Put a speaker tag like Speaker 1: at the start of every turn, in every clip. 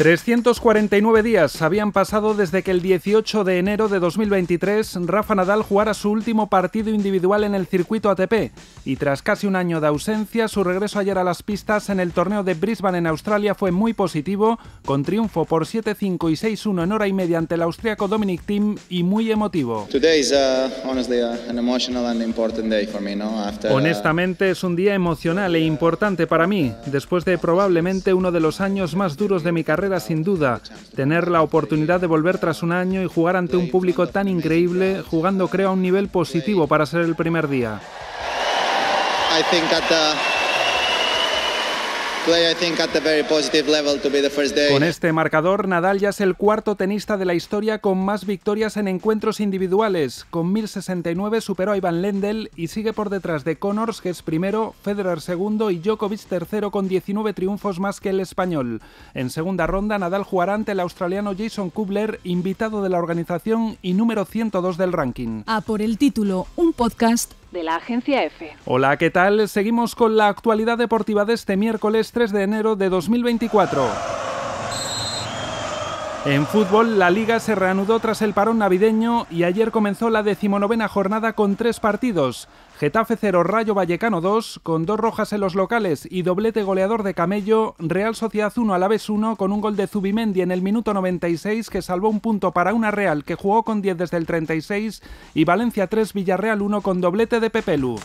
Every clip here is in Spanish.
Speaker 1: 349 días habían pasado desde que el 18 de enero de 2023 Rafa Nadal jugara su último partido individual en el circuito ATP y tras casi un año de ausencia su regreso ayer a las pistas en el torneo de Brisbane en Australia fue muy positivo con triunfo por 7-5 y 6-1 en hora y media ante el austriaco Dominic Thiem y muy emotivo. Honestamente es un día emocional e importante para mí después de probablemente uno de los años más duros de mi carrera sin duda tener la oportunidad de volver tras un año y jugar ante un público tan increíble, jugando creo a un nivel positivo para ser el primer día. Con este marcador, Nadal ya es el cuarto tenista de la historia con más victorias en encuentros individuales. Con 1069 superó a Ivan Lendl y sigue por detrás de Connors, que es primero, Federer segundo y Djokovic tercero con 19 triunfos más que el español. En segunda ronda, Nadal jugará ante el australiano Jason Kubler, invitado de la organización y número 102 del ranking. A por el título, un podcast de la agencia EFE. Hola, ¿qué tal? Seguimos con la actualidad deportiva de este miércoles 3 de enero de 2024. En fútbol, la liga se reanudó tras el parón navideño y ayer comenzó la decimonovena jornada con tres partidos. Getafe 0, Rayo Vallecano 2, con dos rojas en los locales y doblete goleador de Camello, Real Sociedad 1, a vez 1, con un gol de Zubimendi en el minuto 96 que salvó un punto para una Real que jugó con 10 desde el 36 y Valencia 3, Villarreal 1 con doblete de Pepelu.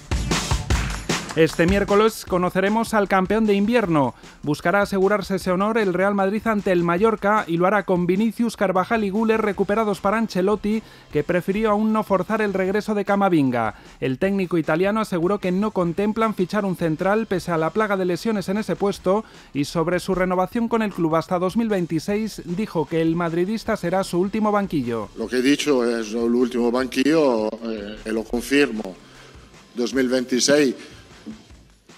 Speaker 1: Este miércoles conoceremos al campeón de invierno. Buscará asegurarse ese honor el Real Madrid ante el Mallorca y lo hará con Vinicius, Carvajal y Guller recuperados para Ancelotti, que prefirió aún no forzar el regreso de Camavinga. El técnico italiano aseguró que no contemplan fichar un central pese a la plaga de lesiones en ese puesto y sobre su renovación con el club hasta 2026 dijo que el madridista será su último banquillo. Lo que he dicho es el último banquillo, eh, lo confirmo. 2026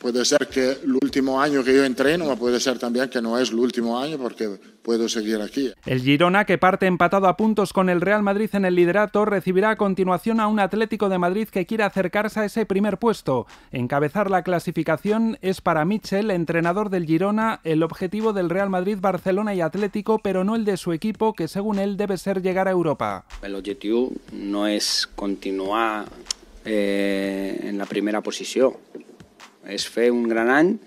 Speaker 1: Puede ser que el último año que yo entreno, o puede ser también que no es el último año porque puedo seguir aquí. El Girona, que parte empatado a puntos con el Real Madrid en el liderato, recibirá a continuación a un Atlético de Madrid que quiere acercarse a ese primer puesto. Encabezar la clasificación es para Michel, entrenador del Girona, el objetivo del Real Madrid, Barcelona y Atlético, pero no el de su equipo, que según él debe ser llegar a Europa. El objetivo no es continuar eh, en la primera posición es Fe, un gran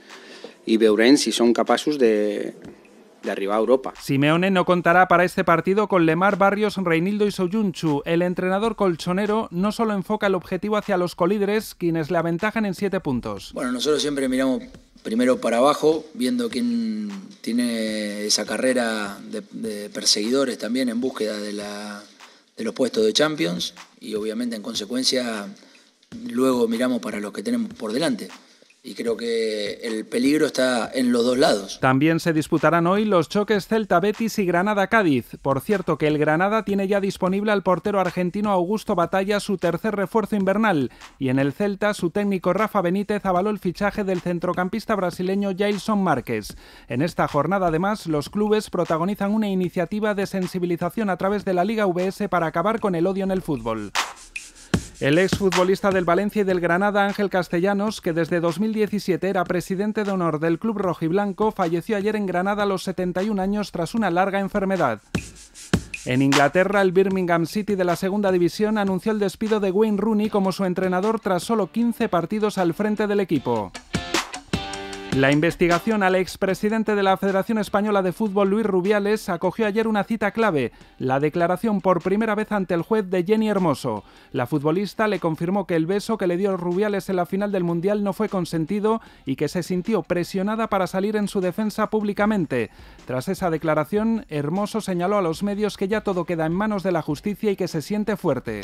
Speaker 1: y i si son capaces de, de arribar a Europa. Simeone no contará para este partido con Lemar Barrios, Reinildo y Soyunchu. El entrenador colchonero no solo enfoca el objetivo hacia los colíderes, quienes le aventajan en siete puntos. Bueno, nosotros siempre miramos primero para abajo, viendo quién tiene esa carrera de, perseguidores también en búsqueda de, de los puestos de Champions y obviamente en consecuencia luego miramos para los que tenemos por delante y creo que el peligro está en los dos lados. También se disputarán hoy los choques Celta Betis y Granada Cádiz. Por cierto, que el Granada tiene ya disponible al portero argentino Augusto Batalla su tercer refuerzo invernal y en el Celta su técnico Rafa Benítez avaló el fichaje del centrocampista brasileño Jailson Márquez. En esta jornada además los clubes protagonizan una iniciativa de sensibilización a través de la Liga VS para acabar con el odio en el fútbol. El exfutbolista del Valencia y del Granada, Ángel Castellanos, que desde 2017 era presidente de honor del club rojiblanco, falleció ayer en Granada a los 71 años tras una larga enfermedad. En Inglaterra, el Birmingham City de la segunda división anunció el despido de Wayne Rooney como su entrenador tras solo 15 partidos al frente del equipo. La investigación al expresidente de la Federación Española de Fútbol, Luis Rubiales, acogió ayer una cita clave, la declaración por primera vez ante el juez de Jenny Hermoso. La futbolista le confirmó que el beso que le dio Rubiales en la final del Mundial no fue consentido y que se sintió presionada para salir en su defensa públicamente. Tras esa declaración, Hermoso señaló a los medios que ya todo queda en manos de la justicia y que se siente fuerte.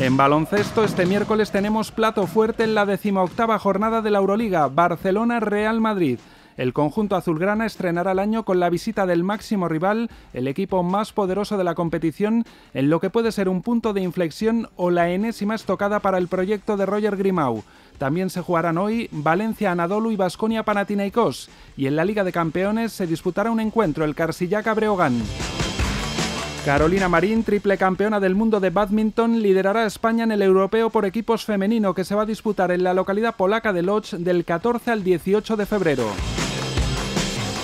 Speaker 1: En baloncesto, este miércoles tenemos plato fuerte en la decimoctava jornada de la Euroliga, Barcelona-Real Madrid. El conjunto azulgrana estrenará el año con la visita del máximo rival, el equipo más poderoso de la competición, en lo que puede ser un punto de inflexión o la enésima estocada para el proyecto de Roger Grimau. También se jugarán hoy Valencia Anadolu y Basconia Panathinaikos, y en la Liga de Campeones se disputará un encuentro el Carsillaca Breogán. Carolina Marín, triple campeona del mundo de badminton, liderará a España en el europeo por equipos femenino que se va a disputar en la localidad polaca de Lodz del 14 al 18 de febrero.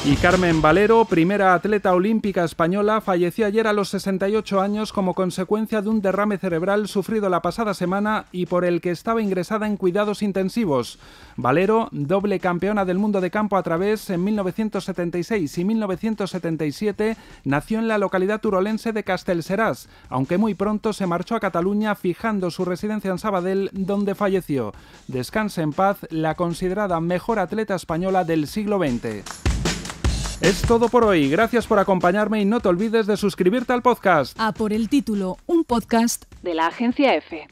Speaker 1: Y Carmen Valero, primera atleta olímpica española, falleció ayer a los 68 años como consecuencia de un derrame cerebral sufrido la pasada semana y por el que estaba ingresada en cuidados intensivos. Valero, doble campeona del mundo de campo a través en 1976 y 1977, nació en la localidad turolense de Castelserás, aunque muy pronto se marchó a Cataluña fijando su residencia en Sabadell, donde falleció. Descanse en paz la considerada mejor atleta española del siglo XX. Es todo por hoy. Gracias por acompañarme y no te olvides de suscribirte al podcast. A por el título, un podcast de la agencia F.